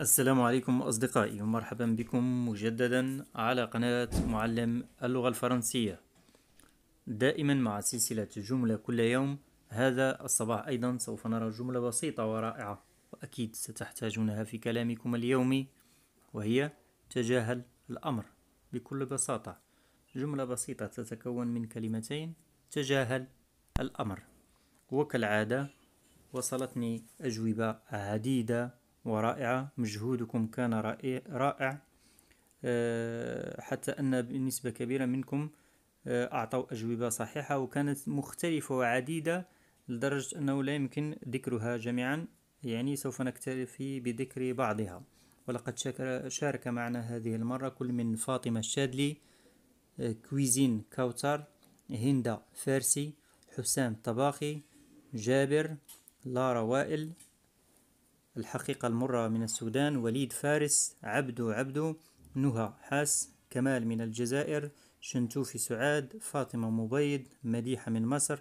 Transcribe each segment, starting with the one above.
السلام عليكم أصدقائي ومرحبا بكم مجددا على قناة معلم اللغة الفرنسية دائما مع سلسلة جملة كل يوم هذا الصباح أيضا سوف نرى جملة بسيطة ورائعة وأكيد ستحتاجونها في كلامكم اليومي وهي تجاهل الأمر بكل بساطة جملة بسيطة تتكون من كلمتين تجاهل الأمر وكالعادة وصلتني أجوبة عديدة ورائعة مجهودكم كان رائع آه، حتى أن بنسبة كبيرة منكم آه، أعطوا أجوبة صحيحة وكانت مختلفة وعديدة لدرجة أنه لا يمكن ذكرها جميعا يعني سوف نكتفي بذكر بعضها ولقد شارك معنا هذه المرة كل من فاطمة الشادلي آه، كويزين كوتر هندا فارسي حسام طباخي جابر لارا وائل الحقيقة المرة من السودان وليد فارس عبدو عبدو نهى حاس كمال من الجزائر شنتوفي سعاد فاطمة مبيض مديحة من مصر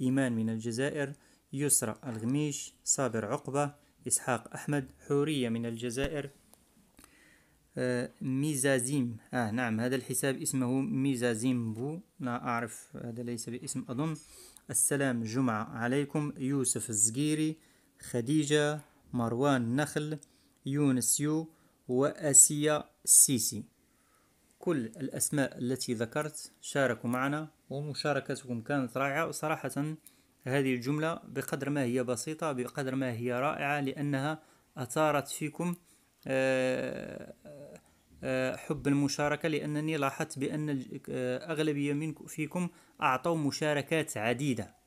إيمان من الجزائر يسرى الغميش صابر عقبة إسحاق أحمد حورية من الجزائر آه، ميزازيم آه نعم هذا الحساب اسمه ميزازيم بو لا أعرف هذا ليس باسم أظن السلام جمعة عليكم يوسف الزقيري خديجة مروان النخل يونس يو وآسيا السيسي كل الأسماء التي ذكرت شاركوا معنا ومشاركتكم كانت رائعة وصراحة هذه الجملة بقدر ما هي بسيطة بقدر ما هي رائعة لأنها أثارت فيكم آه، آه، حب المشاركة لأنني لاحظت بأن آه، أغلبية منكم فيكم أعطوا مشاركات عديدة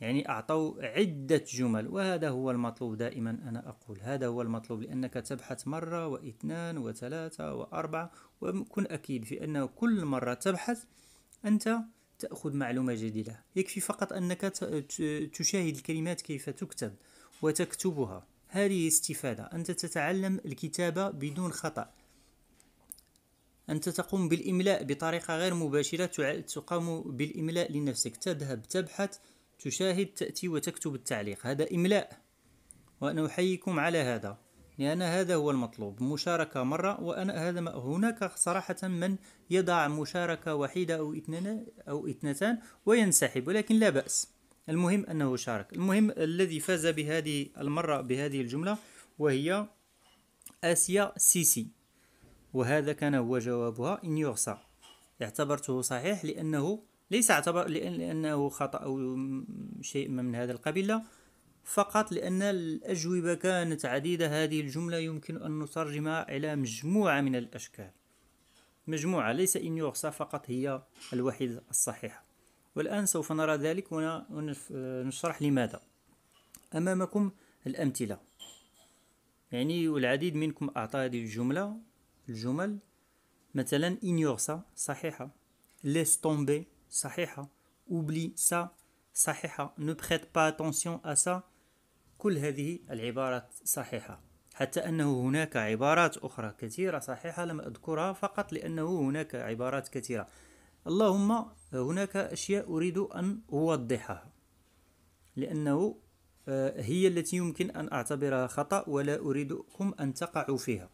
يعني أعطوا عدة جمل وهذا هو المطلوب دائما أنا أقول هذا هو المطلوب لأنك تبحث مرة واثنان وثلاثة وأربعة وكن أكيد في أنه كل مرة تبحث أنت تأخذ معلومة جديدة يكفي فقط أنك تشاهد الكلمات كيف تكتب وتكتبها هذه استفادة أنت تتعلم الكتابة بدون خطأ أنت تقوم بالإملاء بطريقة غير مباشرة تقوم بالإملاء لنفسك تذهب تبحث تشاهد تأتي وتكتب التعليق هذا إملاء وأنا أحييكم على هذا لأن هذا هو المطلوب مشاركة مرة وأنا هذا ما هناك صراحة من يضع مشاركة وحيدة أو اثنان أو اثنتان وينسحب ولكن لا بأس المهم أنه شارك المهم الذي فاز بهذه المرة بهذه الجملة وهي آسيا سيسي وهذا كان هو جوابها إن يغصى اعتبرته صحيح لأنه ليس اعتبر لأنه خطأ أو شيء من هذا القبيل لا فقط لأن الأجوبة كانت عديدة هذه الجملة يمكن أن نترجمها إلى مجموعة من الأشكال مجموعة ليس إنيورسا فقط هي الوحيدة الصحيحة والآن سوف نرى ذلك ونشرح لماذا أمامكم الأمثلة يعني والعديد منكم أعطى هذه الجملة الجمل مثلا إنيورسا صحيحة ليس تومبي صحيحة أوبلي سا صحيحة نو بخيت با أتونسيون أ سا كل هذه العبارات صحيحة حتى أنه هناك عبارات أخرى كثيرة صحيحة لم أذكرها فقط لأنه هناك عبارات كثيرة اللهم هناك أشياء أريد أن أوضحها لأنه آه، هي التي يمكن أن أعتبرها خطأ ولا أريدكم أن تقعوا فيها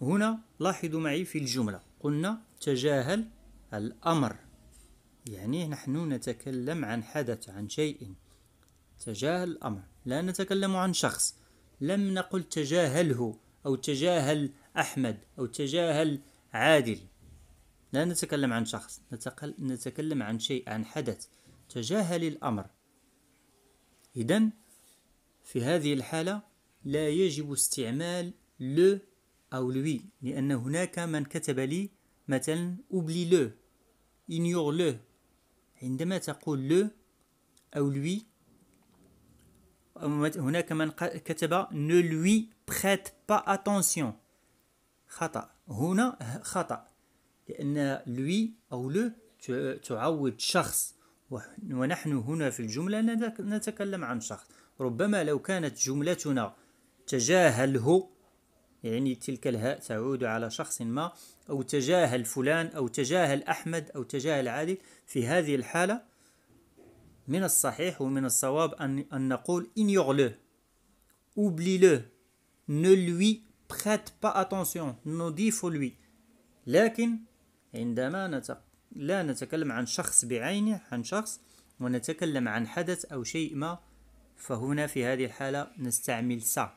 هنا لاحظوا معي في الجملة قلنا تجاهل الأمر يعني نحن نتكلم عن حدث عن شيء تجاهل الأمر لا نتكلم عن شخص لم نقل تجاهله أو تجاهل أحمد أو تجاهل عادل لا نتكلم عن شخص نتكلم عن شيء عن حدث تجاهل الأمر إذن في هذه الحالة لا يجب استعمال ل أو لوي لأن هناك من كتب لي مثلا أوبلي لو ignore-le عندما تقول لو أو لوي هناك من كتب نو لوي بخيت با أتونسيون خطأ هنا خطأ لأن لوي أو لو تعود شخص ونحن هنا في الجملة نتكلم عن شخص ربما لو كانت جملتنا تجاهله يعني تلك الهاء تعود على شخص ما أو تجاهل فلان أو تجاهل أحمد أو تجاهل عادل في هذه الحالة من الصحيح ومن الصواب أن, أن نقول إن le أوبلي le نو لوي بخات با أتونسيون نضيف لوي لكن عندما نتق... لا نتكلم عن شخص بعينه عن شخص ونتكلم عن حدث أو شيء ما فهنا في هذه الحالة نستعمل سا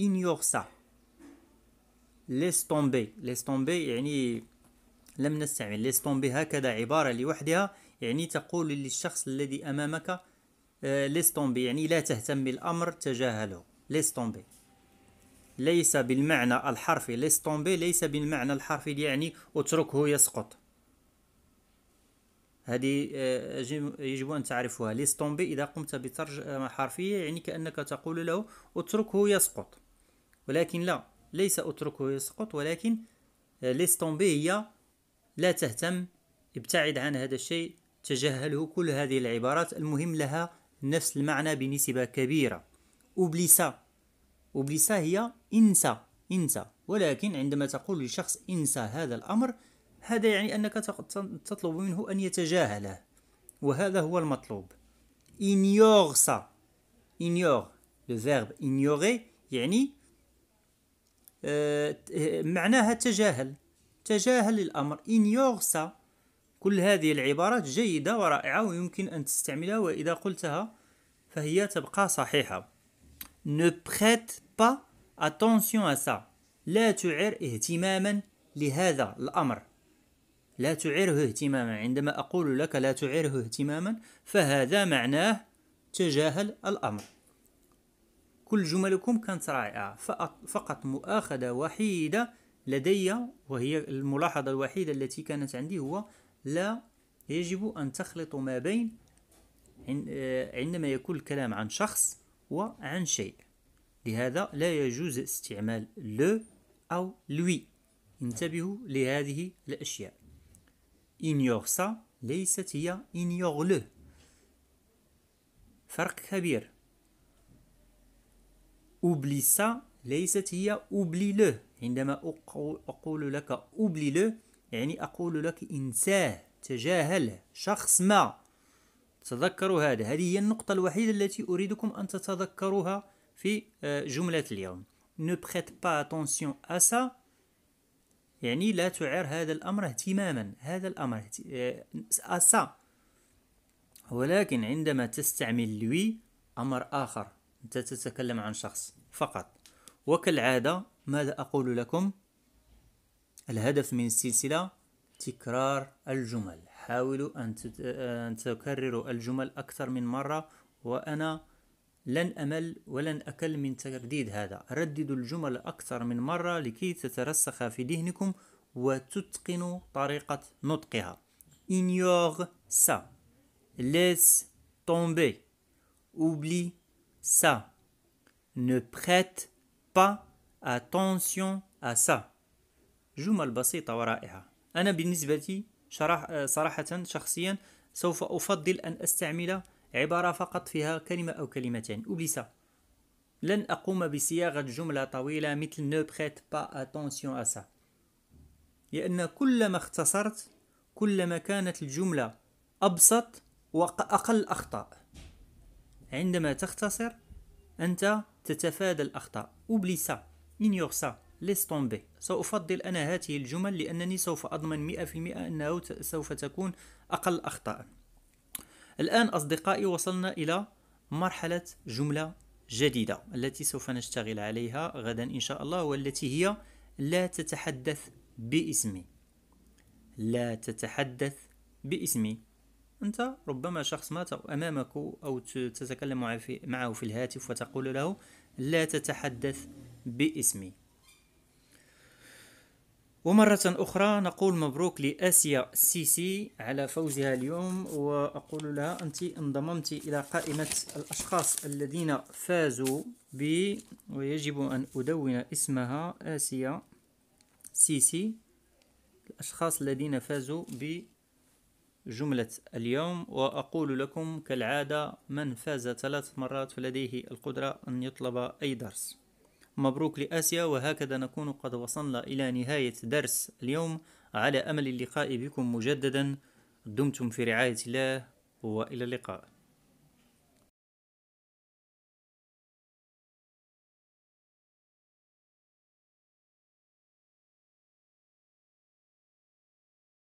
ignore سا ليس تومبي ليس تومبي يعني لم نستعمل ليس تومبي هكذا عبارة لوحدها يعني تقول للشخص الذي أمامك آه، ليس تومبي يعني لا تهتم بالأمر تجاهله ليس تومبي ليس بالمعنى الحرفي ليس تومبي ليس بالمعنى الحرفي يعني اتركه يسقط هذه آه، يجب أن تعرفها ليس تومبي إذا قمت بترجمة حرفية يعني كأنك تقول له اتركه يسقط ولكن لا ليس اتركه يسقط ولكن آه، ليس هي لا تهتم ابتعد عن هذا الشيء تجاهله كل هذه العبارات المهم لها نفس المعنى بنسبة كبيرة أوبليسا أوبليسا هي انسى انسى ولكن عندما تقول لشخص انسى هذا الأمر هذا يعني أنك تطلب منه أن يتجاهله وهذا هو المطلوب ignore ça ignore le verbe ignorer يعني آه، معناها تجاهل تجاهل الأمر ignore ça كل هذه العبارات جيدة ورائعة ويمكن أن تستعملها وإذا قلتها فهي تبقى صحيحة ne prête pas attention à ça لا تعر اهتماما لهذا الأمر لا تعره اهتماما عندما أقول لك لا تعره اهتماما فهذا معناه تجاهل الأمر كل جملكم كانت رائعة فقط مؤاخذة وحيدة لدي وهي الملاحظة الوحيدة التي كانت عندي هو لا يجب أن تخلط ما بين آه، عندما يكون الكلام عن شخص وعن شيء لهذا لا يجوز استعمال لو أو لوي انتبهوا لهذه الأشياء ignore ça ليست هي ignore le فرق كبير أوبلي سا ليست هي أوبلي لو عندما أقول لك أوبلي لو يعني أقول لك انساه تجاهله شخص ما تذكروا هذا هذه هي النقطة الوحيدة التي أريدكم أن تتذكروها في آه، جملة اليوم ne prête pas attention à ça يعني لا تعر هذا الأمر اهتماما هذا الأمر آه، à ça ولكن عندما تستعمل لوي أمر آخر أنت تتكلم عن شخص فقط وكالعادة ماذا أقول لكم الهدف من السلسلة تكرار الجمل حاولوا أن تكرروا الجمل أكثر من مرة وأنا لن أمل ولن أكل من ترديد هذا رددوا الجمل أكثر من مرة لكي تترسخ في ذهنكم وتتقنوا طريقة نطقها ignore ça laisse tomber oublie ça. Ne prête pas attention à ça. جمل بسيطة ورائعة. أنا بالنسبة لي شرح صراحة شخصيا سوف أفضل أن أستعمل عبارة فقط فيها كلمة أو كلمتين أوبليسا لن أقوم بصياغة جملة طويلة مثل ne prête pas attention à ça لأن كلما اختصرت كلما كانت الجملة أبسط وأقل أخطاء عندما تختصر أنت تتفادى الأخطاء أوبلي سا اينيور سا ليس تومبي سأفضل أنا هذه الجمل لأنني سوف أضمن 100% أنه سوف تكون أقل أخطاء الآن أصدقائي وصلنا إلى مرحلة جملة جديدة التي سوف نشتغل عليها غدا إن شاء الله والتي هي لا تتحدث باسمي لا تتحدث باسمي أنت ربما شخص مات أمامك أو تتكلم معه في الهاتف وتقول له لا تتحدث باسمي ومرة أخرى نقول مبروك لآسيا سيسي على فوزها اليوم وأقول لها أنت انضممت إلى قائمة الأشخاص الذين فازوا ب ويجب أن أدون اسمها آسيا سيسي الأشخاص الذين فازوا ب جملة اليوم وأقول لكم كالعادة من فاز ثلاث مرات فلديه القدرة أن يطلب أي درس مبروك لآسيا وهكذا نكون قد وصلنا إلى نهاية درس اليوم على أمل اللقاء بكم مجددا دمتم في رعاية الله وإلى اللقاء